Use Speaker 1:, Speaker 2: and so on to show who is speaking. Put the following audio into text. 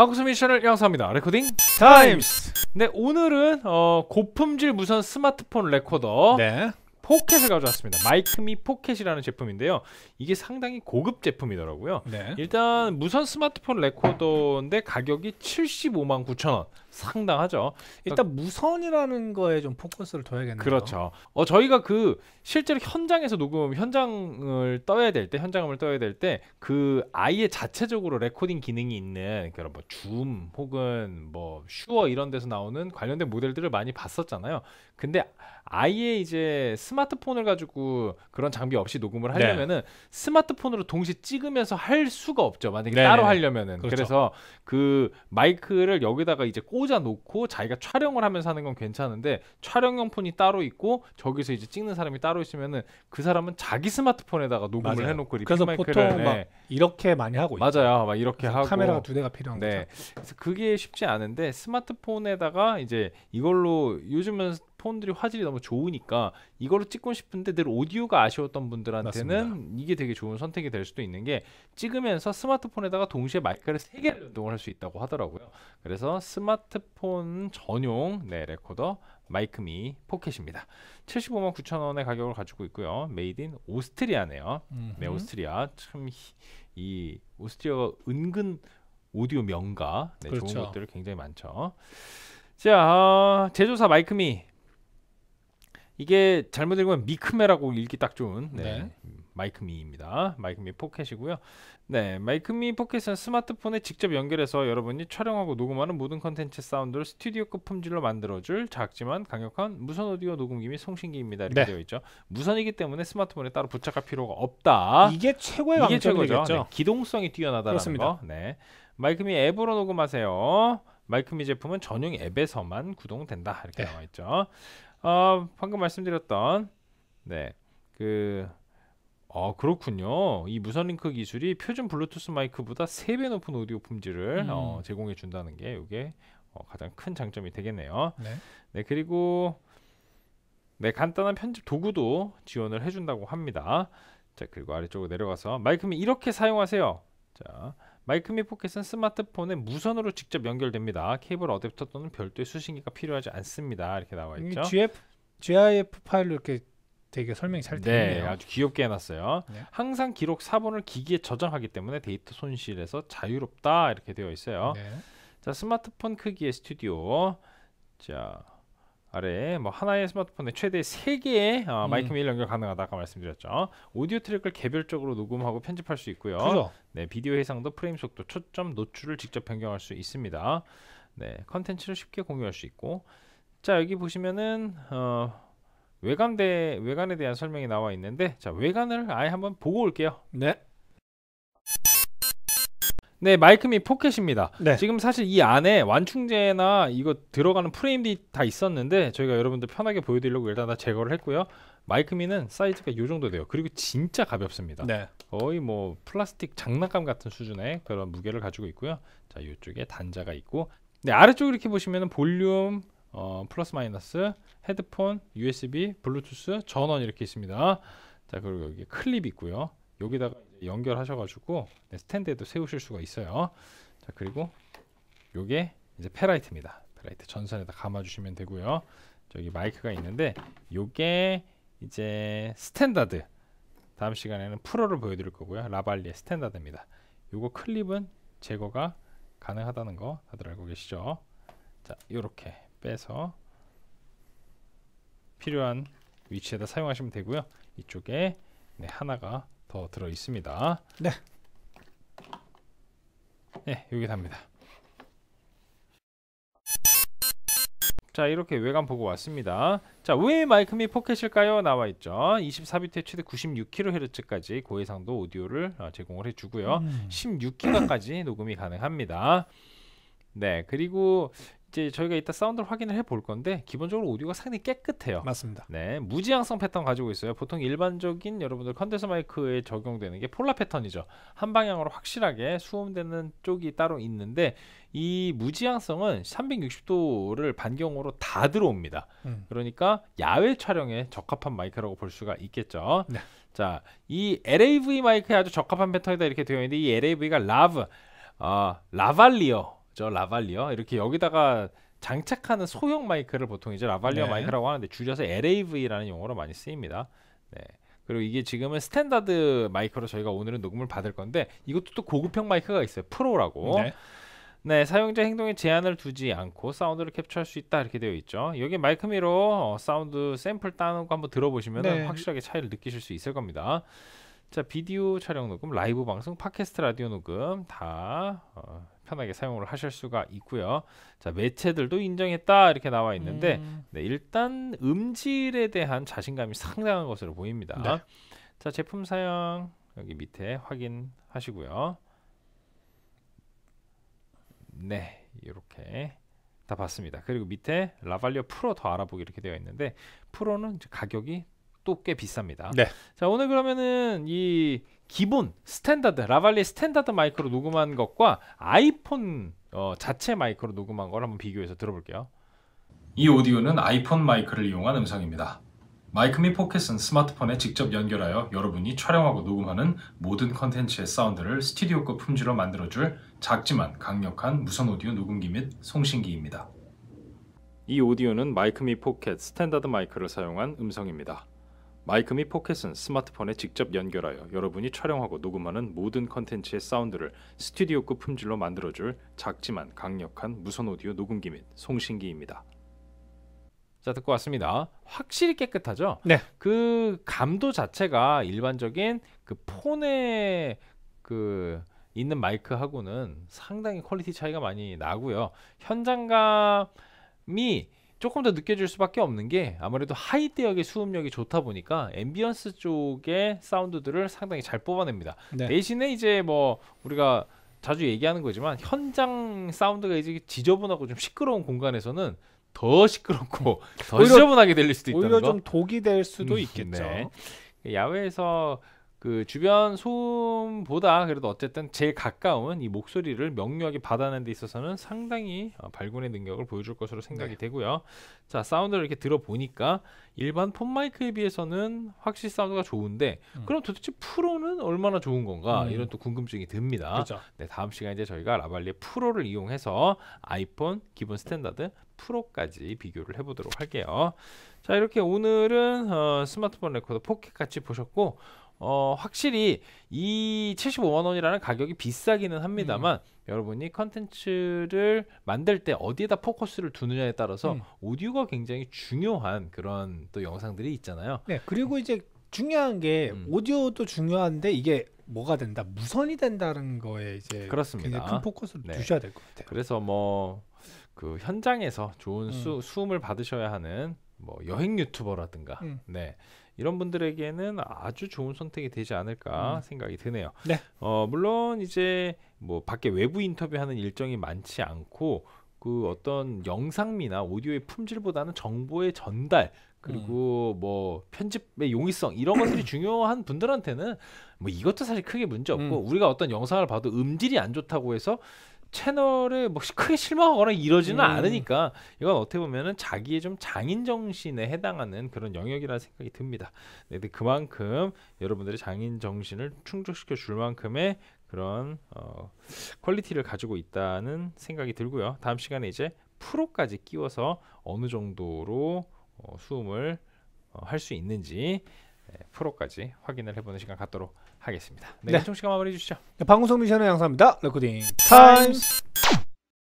Speaker 1: 하우스 미션을 양사합니다 레코딩 타임스 네 오늘은 어, 고품질 무선 스마트폰 레코더 네. 포켓을 가져왔습니다. 마이크미 포켓이라는 제품인데요. 이게 상당히 고급 제품이더라고요. 네. 일단 무선 스마트폰 레코더인데 가격이 75만 9천 원. 상당하죠. 일단 그러니까 무선이라는 거에 좀 포커스를 둬야겠네요. 그렇죠. 어 저희가 그 실제로 현장에서 녹음 현장을 떠야 될 때 현장음을 떠야 될 때 그 아예 자체적으로 레코딩 기능이 있는 그런 뭐 줌 혹은 뭐 슈어 이런 데서 나오는 관련된 모델들을 많이 봤었잖아요. 근데 아예 이제 스마트폰을 가지고 그런 장비 없이 녹음을 네. 하려면은 네. 스마트폰으로 동시 찍으면서 할 수가 없죠. 만약에 네 따로 하려면은 그렇죠. 그래서그 마이크를 여기다가 이제 꽂 꽂아 놓고 자기가 촬영을 하면서 하는 건 괜찮은데 촬영용 폰이 따로 있고 저기서 이제 찍는 사람이 따로 있으면은 그 사람은 자기 스마트폰에다가 녹음을 맞아요. 해놓고 그래서 보통 네. 막 이렇게 많이 하고 있죠. 맞아요, 막 이렇게 하고 카메라가 두 대가 필요한 네. 거죠. 그래서 그게 쉽지 않은데 스마트폰에다가 이제 이걸로 요즘은 폰들이 화질이 너무 좋으니까 이걸로 찍고 싶은데 늘 오디오가 아쉬웠던 분들한테는 맞습니다. 이게 되게 좋은 선택이 될 수도 있는 게 찍으면서 스마트폰에다가 동시에 마이크를 세 개를 연동을 할 수 있다고 하더라고요. 그래서 스마트폰 전용 네, 레코더 마이크미 포켓입니다. 75만 9천 원의 가격을 가지고 있고요. 메이드 인 오스트리아네요. 네, 음흠. 네, 오스트리아 참 이 오스트리아가 은근 오디오 명가 네, 그렇죠. 좋은 것들 굉장히 많죠. 자 제조사 마이크미 이게 잘못 읽으면 미크메라고 읽기 딱 좋은 네. 네. 마이크미입니다. 마이크미 포켓이고요. 네, 마이크미 포켓은 스마트폰에 직접 연결해서 여러분이 촬영하고 녹음하는 모든 컨텐츠 사운드를 스튜디오급 품질로 만들어줄 작지만 강력한 무선 오디오 녹음기 및 송신기입니다. 이렇게 네. 되어 있죠. 무선이기 때문에 스마트폰에 따로 부착할 필요가 없다. 이게 최고의 이게 최고죠. 네, 네. 기동성이 뛰어나다는 거. 네, 마이크미 앱으로 녹음하세요. 마이크미 제품은 전용 앱에서만 구동된다 이렇게 네. 나와 있죠. 어, 방금 말씀드렸던 네. 그 아, 그렇군요. 이 무선 링크 기술이 표준 블루투스 마이크보다 3배 높은 오디오 품질을 어, 음. 어, 제공해 준다는 게 이게 어, 가장 큰 장점이 되겠네요. 네. 네, 그리고 네, 간단한 편집 도구도 지원을 해 준다고 합니다. 자, 그리고 아래쪽으로 내려가서 마이크는 이렇게 사용하세요. 자. 마이크미 포켓은 스마트폰에 무선으로 직접 연결됩니다. 케이블 어댑터 또는 별도의 수신기가 필요하지 않습니다. 이렇게 나와 있죠. GF, GIF 파일로 이렇게 되게 설명이 잘 되네요. 네, 아주 귀엽게 해놨어요. 네. 항상 기록 사본을 기기에 저장하기 때문에 데이터 손실에서 자유롭다 이렇게 되어 있어요. 네. 자, 스마트폰 크기의 스튜디오. 자, 아래 에뭐 하나의 스마트폰에 최대 3개의 어, 음. 마이크 메일 연결 가능하다 아까 말씀드렸죠. 오디오 트랙을 개별적으로 녹음하고 편집할 수 있고요. 그죠. 네, 비디오 해상도, 프레임 속도, 초점, 노출을 직접 변경할 수 있습니다. 네, 컨텐츠를 쉽게 공유할 수 있고 자, 여기 보시면은 어, 외관대 외관에 대한 설명이 나와 있는데 자, 외관을 아예 한번 보고 올게요. 네. 네, 마이크및 포켓입니다. 네. 지금 사실 이 안에 완충제나 이거 들어가는 프레임들이 다 있었는데 저희가 여러분들 편하게 보여드리려고 일단 다 제거를 했고요. 마이크미는 사이즈가 이 정도 돼요. 그리고 진짜 가볍습니다. 네. 거의 뭐 플라스틱 장난감 같은 수준의 그런 무게를 가지고 있고요. 자, 이쪽에 단자가 있고, 네 아래쪽 이렇게 보시면 볼륨, 어, 플러스 마이너스, 헤드폰, USB, 블루투스 전원 이렇게 있습니다. 자, 그리고 여기 클립 있고요. 여기다가 연결하셔가지고 네, 스탠드에도 세우실 수가 있어요. 자 그리고 요게 이제 페라이트입니다. 페라이트 전선에다 감아주시면 되고요. 저기 마이크가 있는데 요게 이제 스탠다드 다음 시간에는 프로를 보여드릴 거고요. 라발리의 스탠다드입니다. 요거 클립은 제거가 가능하다는 거 다들 알고 계시죠? 자 요렇게 빼서 필요한 위치에다 사용하시면 되고요. 이쪽에 네, 하나가 더 들어 있습니다. 네. 네, 여기 답니다. 자 이렇게 외관 보고 왔습니다 자 왜 마이크 미 포켓일까요 나와 있죠 24비트에 최대 96kHz까지 고해상도 오디오를 어, 제공을 해주고요 음. 16기가까지 녹음이 가능합니다 네 그리고 이제 저희가 이따 사운드를 확인을 해 볼 건데 기본적으로 오디오가 상당히 깨끗해요. 맞습니다. 네, 무지향성 패턴 가지고 있어요. 보통 일반적인 여러분들 컨덴서 마이크에 적용되는 게 폴라 패턴이죠. 한 방향으로 확실하게 수음되는 쪽이 따로 있는데 이 무지향성은 360도를 반경으로 다 들어옵니다. 음. 그러니까 야외 촬영에 적합한 마이크라고 볼 수가 있겠죠. 네. 자, 이 LAV 마이크에 아주 적합한 패턴이다 이렇게 되어 있는데 이 LAV가 라브, 어, 라발리어 있죠. 라발리어. 이렇게 여기다가 장착하는 소형 마이크를 보통 이제 라발리어 네. 마이크라고 하는데 줄여서 LAV라는 용어로 많이 쓰입니다. 네. 그리고 이게 지금은 스탠다드 마이크로 저희가 오늘은 녹음을 받을 건데 이것도 또 고급형 마이크가 있어요. 프로라고. 네. 네, 사용자 행동에 제한을 두지 않고 사운드를 캡처할 수 있다 이렇게 되어 있죠. 여기 마이크미로 어, 사운드 샘플 따는 거 한번 들어보시면 네. 확실하게 차이를 느끼실 수 있을 겁니다. 자, 비디오 촬영 녹음, 라이브 방송, 팟캐스트 라디오 녹음 다 어, 편하게 사용을 하실 수가 있고요. 자, 매체들도 인정했다 이렇게 나와 있는데 음. 네, 일단 음질에 대한 자신감이 상당한 것으로 보입니다. 네. 자, 제품 사양 여기 밑에 확인하시고요. 네, 이렇게 다 봤습니다. 그리고 밑에 라발리어 프로 더 알아보기 이렇게 되어 있는데 프로는 가격이 또 꽤 비쌉니다. 네. 자 오늘 그러면은 이 기본 스탠다드 라발리 스탠다드 마이크로 녹음한 것과 아이폰 어, 자체 마이크로 녹음한 걸 한번 비교해서 들어볼게요. 이 오디오는 아이폰 마이크를 이용한 음성입니다. 마이크미 포켓은 스마트폰에 직접 연결하여 여러분이 촬영하고 녹음하는 모든 컨텐츠의 사운드를 스튜디오급 품질로 만들어줄 작지만 강력한 무선 오디오 녹음기 및 송신기입니다. 이 오디오는 마이크미 포켓 스탠다드 마이크를 사용한 음성입니다. 마이크 및 포켓은 스마트폰에 직접 연결하여 여러분이 촬영하고 녹음하는 모든 컨텐츠의 사운드를 스튜디오급 품질로 만들어줄 작지만 강력한 무선 오디오 녹음기 및 송신기입니다. 자 듣고 왔습니다. 확실히 깨끗하죠? 네. 그 감도 자체가 일반적인 그폰에그 있는 마이크하고는 상당히 퀄리티 차이가 많이 나고요. 현장감이 조금 더 느껴질 수밖에 없는 게 아무래도 하이 대역의 수음력이 좋다 보니까 앰비언스 쪽의 사운드들을 상당히 잘 뽑아냅니다. 네. 대신에 이제 뭐 우리가 자주 얘기하는 거지만 현장 사운드가 이제 지저분하고 좀 시끄러운 공간에서는 더 시끄럽고 네. 더 오히려, 지저분하게 들릴 수도 있다는 오히려 거. 오히려 좀 독이 될 수도 음, 있겠죠. 네. 야외에서 그 주변 소음보다 그래도 어쨌든 제일 가까운 이 목소리를 명료하게 받아내는 데 있어서는 상당히 어, 발군의 능력을 보여줄 것으로 생각이 네. 되고요. 자 사운드를 이렇게 들어보니까 일반 폰 마이크에 비해서는 확실히 사운드가 좋은데 음. 그럼 도대체 프로는 얼마나 좋은 건가 음. 이런 또 궁금증이 듭니다. 그렇네 다음 시간에 이제 저희가 라발리의 프로를 이용해서 아이폰 기본 스탠다드 프로까지 비교를 해보도록 할게요. 자 이렇게 오늘은 어, 스마트폰 레코더 포켓 같이 보셨고 어, 확실히 이 75만 원이라는 가격이 비싸기는 합니다만 음. 여러분이 컨텐츠를 만들 때 어디에다 포커스를 두느냐에 따라서 음. 오디오가 굉장히 중요한 그런 또 영상들이 있잖아요. 네, 그리고 이제 중요한 게 음. 오디오도 중요한데 이게 뭐가 된다 무선이 된다는 거에 이제 그렇습니다. 큰 포커스를 네. 두셔야 될 것 같아요. 그래서 뭐 그 현장에서 좋은 수, 음. 수음을 받으셔야 하는 뭐 여행 유튜버라든가 음. 네 이런 분들에게는 아주 좋은 선택이 되지 않을까 음. 생각이 드네요. 네. 어, 물론 이제 뭐 밖에 외부 인터뷰하는 일정이 많지 않고 그 어떤 영상미나 오디오의 품질보다는 정보의 전달 그리고 음. 뭐 편집의 용이성 이런 것들이 중요한 분들한테는 뭐 이것도 사실 크게 문제 없고 음. 우리가 어떤 영상을 봐도 음질이 안 좋다고 해서 채널에 뭐 크게 실망하거나 이러지는 음. 않으니까 이건 어떻게 보면은 자기의 좀 장인 정신에 해당하는 그런 영역이라는 생각이 듭니다. 네, 근데 그만큼 여러분들의 장인 정신을 충족시켜 줄 만큼의 그런 어, 퀄리티를 가지고 있다는 생각이 들고요. 다음 시간에 이제 프로까지 끼워서 어느 정도로 어, 수음을 어, 할 수 있는지 네, 프로까지 확인을 해보는 시간 갖도록 하겠습니다. 네, 네. 총 시간 마무리해 주시죠. 네, 방송 미션을 양성합니다. 레코딩 타임스.